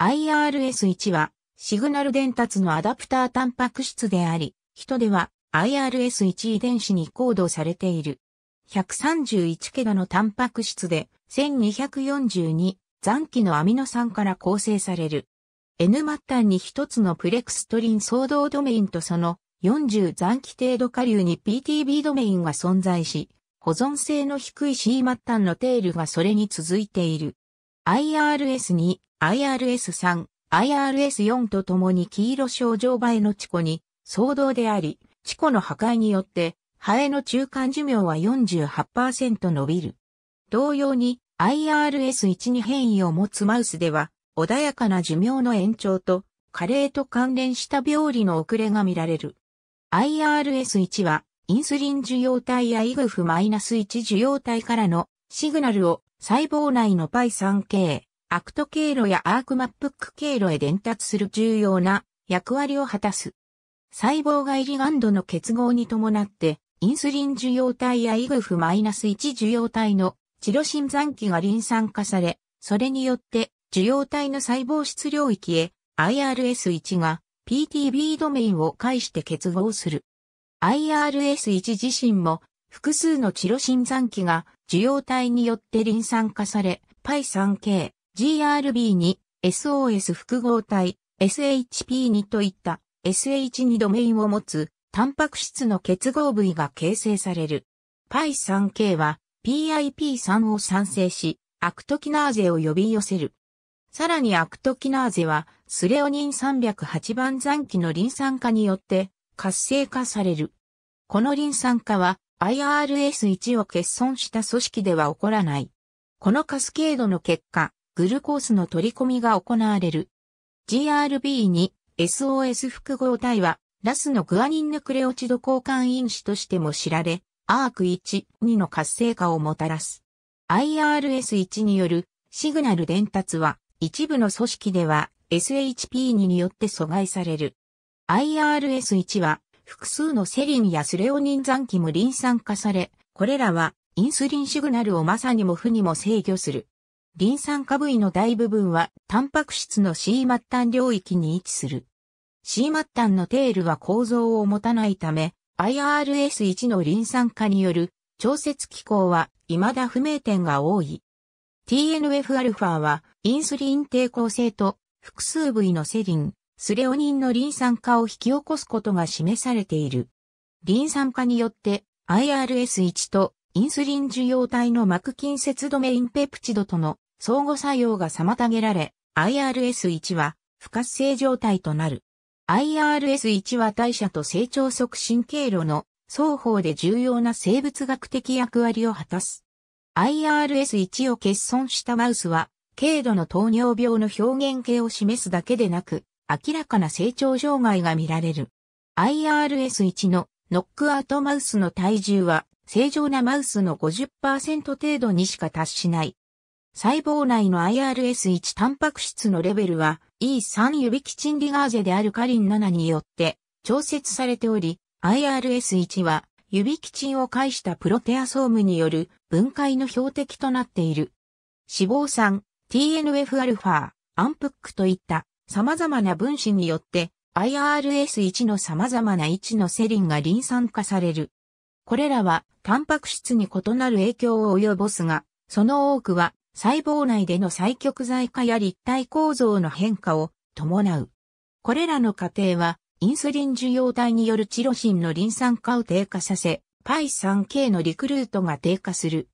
IRS1 は、シグナル伝達のアダプタータンパク質であり、人では IRS1 遺伝子にコードされている。131ケガのタンパク質で、1242残機のアミノ酸から構成される。N 末端に一つのプレクストリン相動ドメインとその40残機程度下流に PTB ドメインが存在し、保存性の低い C 末端のテールがそれに続いている。IRS 2 IRS3、IRS4 とともに黄色症状バエのチコに騒動であり、チコの破壊によってハエの中間寿命は48%伸びる。同様に IRS1 に変異を持つマウスでは穏やかな寿命の延長と加齢と関連した病理の遅れが見られる。IRS1 はインスリン受容体やイグフ -1 受容体からのシグナルを細胞内の π3K、アクト経路やアークマップック経路へ伝達する重要な役割を果たす。細胞外リガンドの結合に伴って、インスリン受容体やイ g f 1受容体のチロシン残機がリン酸化され、それによって受容体の細胞質領域へ IRS1 が PTB ドメインを介して結合する。IRS1 自身も複数のチロシン残機が受容体によってリン酸化され、π3K、GRB2、SOS 複合体、SHP2 といった SH2 ドメインを持つタンパク質の結合部位が形成される。π3K は PIP3 を産生し、アクトキナーゼを呼び寄せる。さらにアクトキナーゼはスレオニン308番残機のリン酸化によって活性化される。このリン酸化は IRS1 を欠損した組織では起こらない。このカスケードの結果、グルコースの取り込みが行われる。GRB2、SOS 複合体は、ラスのグアニンヌクレオチド交換因子としても知られ、アーク1、2の活性化をもたらす。IRS1 によるシグナル伝達は、一部の組織では SHP2 によって阻害される。IRS1 は複数のセリンやスレオニン残機もリン酸化され、これらはインスリンシグナルをまさにも負にも制御する。リン酸化部位の大部分はタンパク質の C 末端領域に位置する。C 末端のテールは構造を持たないため、IRS1 のリン酸化による調節機構は未だ不明点が多い。TNFα はインスリン抵抗性と複数部位のセリン、スレオニンのリン酸化を引き起こすことが示されている。リン酸化によって IRS1 とインスリン受容体の膜近接ドメインペプチドとの相互作用が妨げられ、IRS1 は不活性状態となる。IRS1 は代謝と成長促進経路の双方で重要な生物学的役割を果たす。IRS1 を欠損したマウスは、軽度の糖尿病の表現形を示すだけでなく、明らかな成長障害が見られる。IRS1 のノックアウトマウスの体重は正常なマウスの50%程度にしか達しない。細胞内の IRS1 タンパク質のレベルは E3 指キチンリガーゼであるカリン7によって調節されており、IRS1 は指キチンを介したプロテアソームによる分解の標的となっている。脂肪酸、TNFα、アンプックといった様々な分子によって IRS1 の様々な位置のセリンがリン酸化される。これらはタンパク質に異なる影響を及ぼすが、その多くは細胞内での再極材化や立体構造の変化を伴う。これらの過程はインスリン受容体によるチロシンのリン酸化を低下させ、パイ 3K のリクルートが低下する。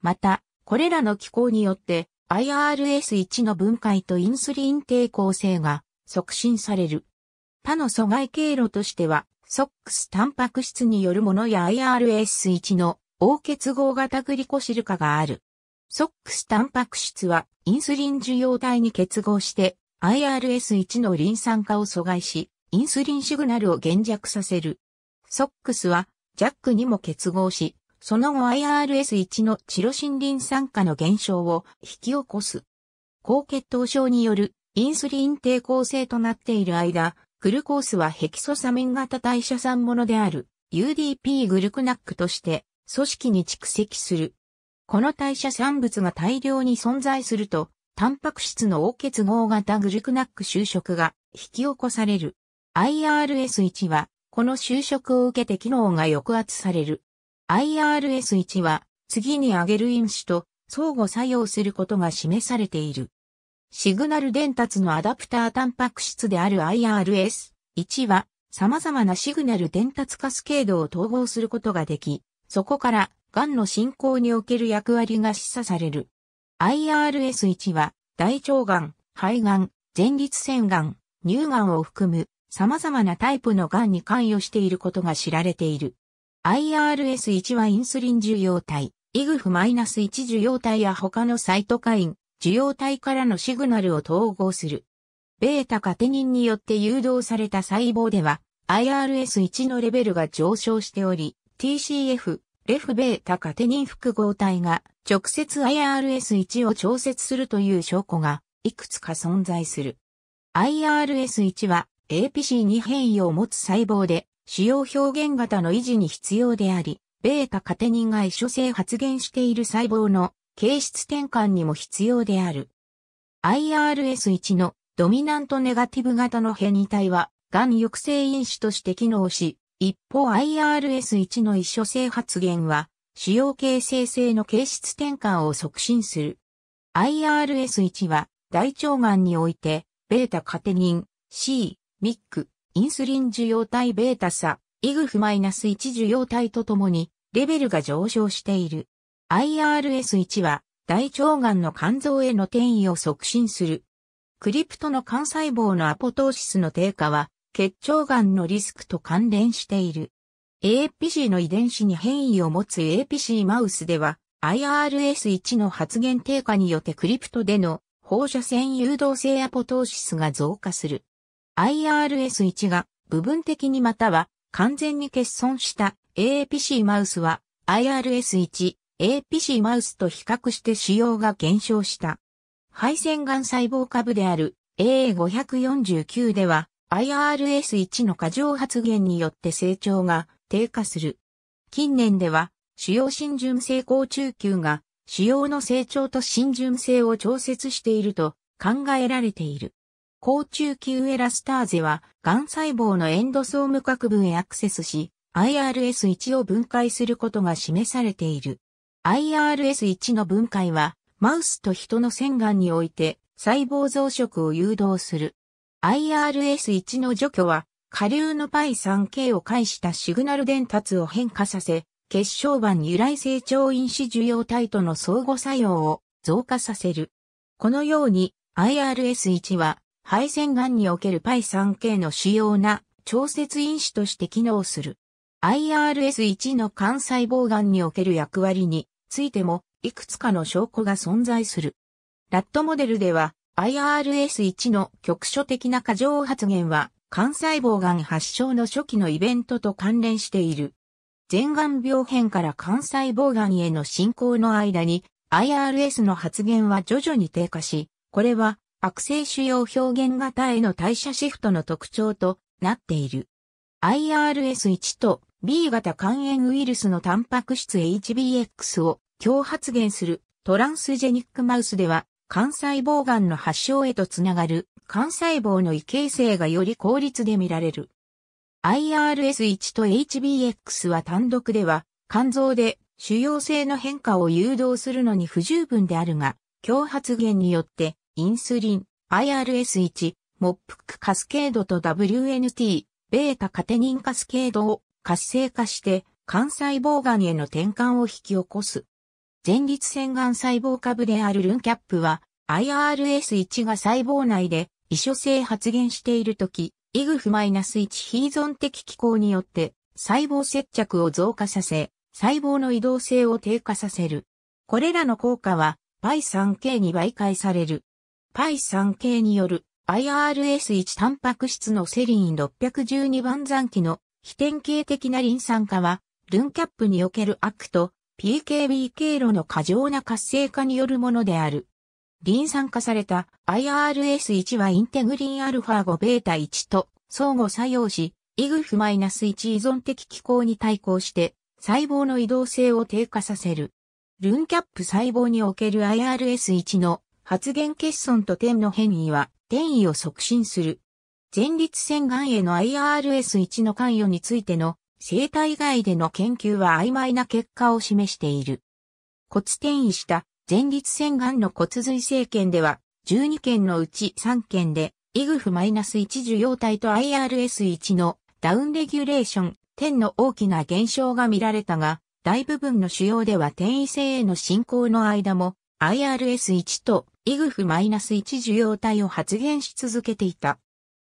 また、これらの機構によって IRS1 の分解とインスリン抵抗性が促進される。他の阻害経路としては、ソックスタンパク質によるものや IRS1 の O 結合型グリコシル化がある。ソックスタンパク質はインスリン受容体に結合して IRS1 のリン酸化を阻害し、インスリンシグナルを減弱させる。ックスは JAK にも結合し、その後 IRS1 のチロ森林酸化の減少を引き起こす。高血糖症によるインスリン抵抗性となっている間、グルコースはヘキソサミン型代謝産物である UDP グルクナックとして組織に蓄積する。この代謝産物が大量に存在すると、タンパク質の大結合型グルクナック就職が引き起こされる。IRS1 は、この就職を受けて機能が抑圧される。IRS1 は次に上げる因子と相互作用することが示されている。シグナル伝達のアダプタータンパク質である IRS1 は様々なシグナル伝達カスケードを統合することができ、そこから癌の進行における役割が示唆される。IRS1 は大腸がん、肺がん、前立腺がん、乳がんを含む様々なタイプの癌に関与していることが知られている。IRS1 はインスリン受容体、IGF-1 受容体や他のサイトカイン、受容体からのシグナルを統合する。ベータカテニンによって誘導された細胞では、IRS1 のレベルが上昇しており、TCF、レフベータカテニン複合体が直接 IRS1 を調節するという証拠がいくつか存在する。IRS1 は APC2 変異を持つ細胞で使用表現型の維持に必要であり、ベータカテニンが異所性発現している細胞の形質転換にも必要である。IRS1 のドミナントネガティブ型の変異体は、癌抑制因子として機能し、一方 IRS1 の異所性発現は、使用形成性の形質転換を促進する。IRS1 は、大腸がんにおいて、ベータカテニン、C、ミック、インスリン受容体ベータ差、イグフマイナス -1 受容体とともに、レベルが上昇している。IRS1 は、大腸がんの肝臓への転移を促進する。クリプトの肝細胞のアポトーシスの低下は、血腸がんのリスクと関連している。APC の遺伝子に変異を持つ APC マウスでは、IRS1 の発現低下によってクリプトでの放射線誘導性アポトーシスが増加する。IRS1 が部分的にまたは完全に欠損した AAPC マウスは IRS1、a p c マウスと比較して使用が減少した。配線癌細胞株である AA549 では IRS1 の過剰発現によって成長が低下する。近年では、主要浸潤性高中級が、主要の成長と浸潤性を調節していると考えられている。高中級エラスターゼは、癌細胞のエンドソーム核分へアクセスし、IRS1 を分解することが示されている。IRS1 の分解は、マウスと人の洗癌において、細胞増殖を誘導する。IRS1 の除去は、下流の π3K を介したシグナル伝達を変化させ、結晶板由来成長因子受容体との相互作用を増加させる。このように IRS1 は配線癌における Π3K の主要な調節因子として機能する。IRS1 の肝細胞癌における役割についてもいくつかの証拠が存在する。ラットモデルでは IRS1 の局所的な過剰発現は肝細胞癌発症の初期のイベントと関連している。前癌病変から肝細胞癌への進行の間に IRS の発現は徐々に低下し、これは悪性腫瘍表現型への代謝シフトの特徴となっている。IRS1 と B 型肝炎ウイルスのタンパク質 HBX を強発現するトランスジェニックマウスでは、肝細胞がんの発症へとつながる肝細胞の異形成がより効率で見られる。IRS1 と HBX は単独では、肝臓で腫瘍性の変化を誘導するのに不十分であるが、強発現によってインスリン、IRS1、モップクカスケードと WNT、ベータカテニンカスケードを活性化して肝細胞癌への転換を引き起こす。前立腺癌細胞株であるルンキャップは IRS1 が細胞内で異所性発現しているとき、イグフマイナス -1 非依存的機構によって細胞接着を増加させ、細胞の移動性を低下させる。これらの効果は π3K に媒介される。パイ3系による IRS1 タンパク質のセリン612番残機の非典型的なリン酸化は、ルンキャップにおける悪と PKB 経路の過剰な活性化によるものである。リン酸化された IRS1 はインテグリン α5β1 と相互作用し、イグフ -1 依存的機構に対抗して細胞の移動性を低下させる。ルンキャップ細胞における IRS1 の発言欠損と点の変異は転移を促進する。前立腺癌への IRS1 の関与についての生体外での研究は曖昧な結果を示している。骨転移した前立腺癌の骨髄性検では12件のうち3件でイ g f 1受容体と IRS1 のダウンレギュレーション、点の大きな減少が見られたが、大部分の腫瘍では転移性への進行の間も IRS1 とイグフ -1 受容体を発現し続けていた。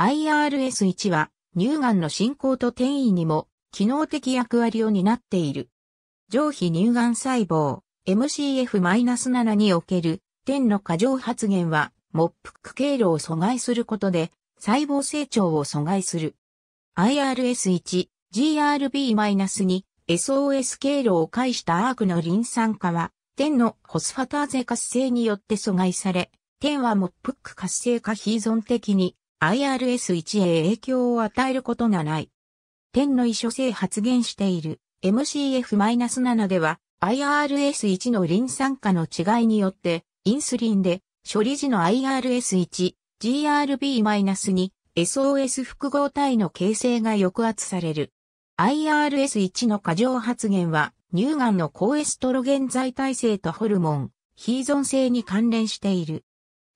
IRS1 は乳がんの進行と転移にも機能的役割を担っている。上皮乳がん細胞 MCF-7 における点の過剰発現は、モップック経路を阻害することで細胞成長を阻害する。IRS1、GRB-2、SOS 経路を介したアークのリン酸化は、天のホスファターゼ活性によって阻害され、天はモップック活性化非依存的に IRS1 へ影響を与えることがない。天の異所性発現している MCF-7 では IRS1 のリン酸化の違いによってインスリンで処理時の IRS1、GRB-2、SOS 複合体の形成が抑圧される。IRS1 の過剰発現は乳がんの高エストロゲン剤耐性とホルモン、非依存性に関連している。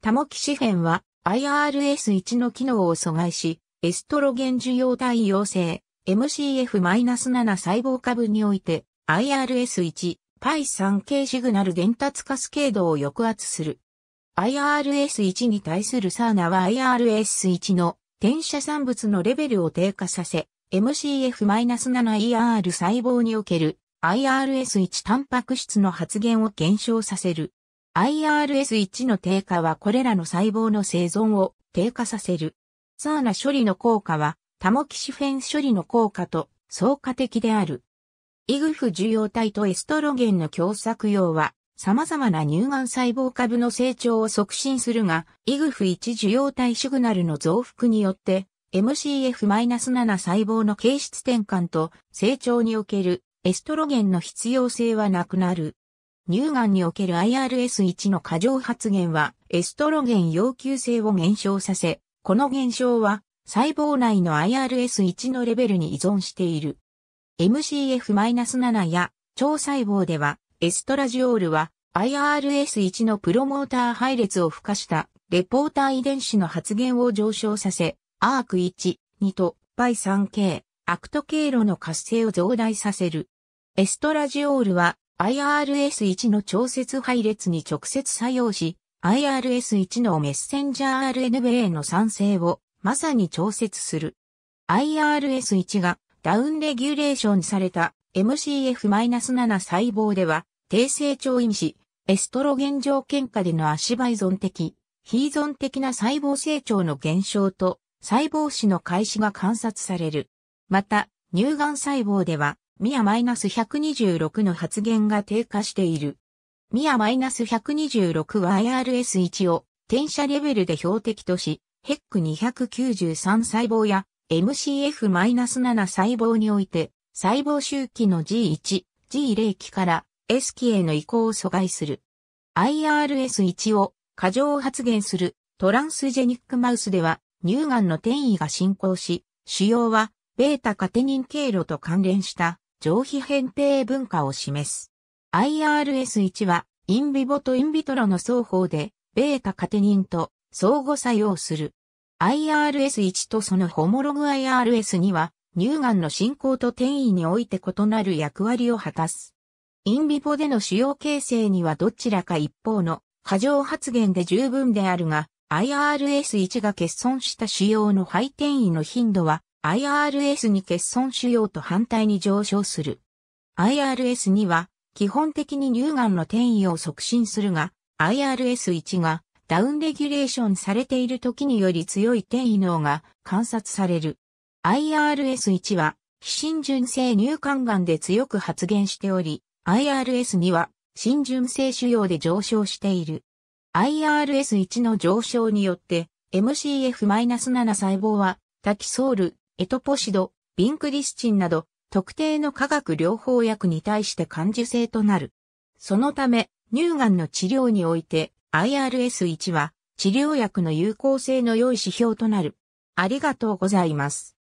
タモキシフェンは IRS1 の機能を阻害し、エストロゲン受容体陽性、MCF-7 細胞株において、IRS1、パイ酸系シグナル伝達カスケードを抑圧する。IRS1 に対するサーナは IRS1 の転写産物のレベルを低下させ、MCF-7ER 細胞における IRS1 タンパク質の発現を減少させる。IRS1 の低下はこれらの細胞の生存を低下させる。サーナ処理の効果はタモキシフェン処理の効果と相加的である。イグフ受容体とエストロゲンの共作用は様々な乳がん細胞株の成長を促進するが、イグフ1受容体シグナルの増幅によって MCF-7 細胞の形質転換と成長におけるエストロゲンの必要性はなくなる。乳がんにおける IRS1 の過剰発現は、エストロゲン要求性を減少させ、この減少は、細胞内の IRS1 のレベルに依存している。MCF-7 や腸細胞では、エストラジオールは IRS1 のプロモーター配列を付加したレポーター遺伝子の発現を上昇させ、ARC1、2と π3K、アクト経路の活性を増大させる。エストラジオールは IRS1 の調節配列に直接作用し、IRS1 のメッセンジャー RNA の酸性をまさに調節する。IRS1 がダウンレギュレーションされた MCF-7 細胞では低成長因子、エストロゲン条件下でのアシバイゾン的、非依存的な細胞成長の減少と細胞死の開始が観察される。また、乳がん細胞では、ミア -126 の発現が低下している。ミア -126 は IRS1 を転写レベルで標的とし、ヘック293細胞や MCF-7 細胞において、細胞周期の G1、G0 期から S 期への移行を阻害する。IRS1 を過剰発現するトランスジェニックマウスでは乳がんの転移が進行し、腫瘍はベータカテニン経路と関連した上皮変平文化を示す。IRS1 は、インビボとインビトロの双方で、ベータカテニンと相互作用する。IRS1 とそのホモログ IRS2 は、乳がんの進行と転移において異なる役割を果たす。インビボでの腫瘍形成にはどちらか一方の過剰発現で十分であるが、IRS1 が欠損した腫瘍の肺転移の頻度は IRS に欠損腫瘍と反対に上昇する。IRS には基本的に乳がんの転移を促進するが、IRS1 がダウンレギュレーションされている時により強い転移脳が観察される。IRS1 は非浸潤性乳管癌で強く発現しており、IRS2 は浸潤性腫瘍で上昇している。IRS1 の上昇によって MCF-7 細胞はタキソール、エトポシド、ビンクリスチンなど、特定の化学療法薬に対して感受性となる。そのため、乳がんの治療において IRS1 は治療薬の有効性の良い指標となる。ありがとうございます。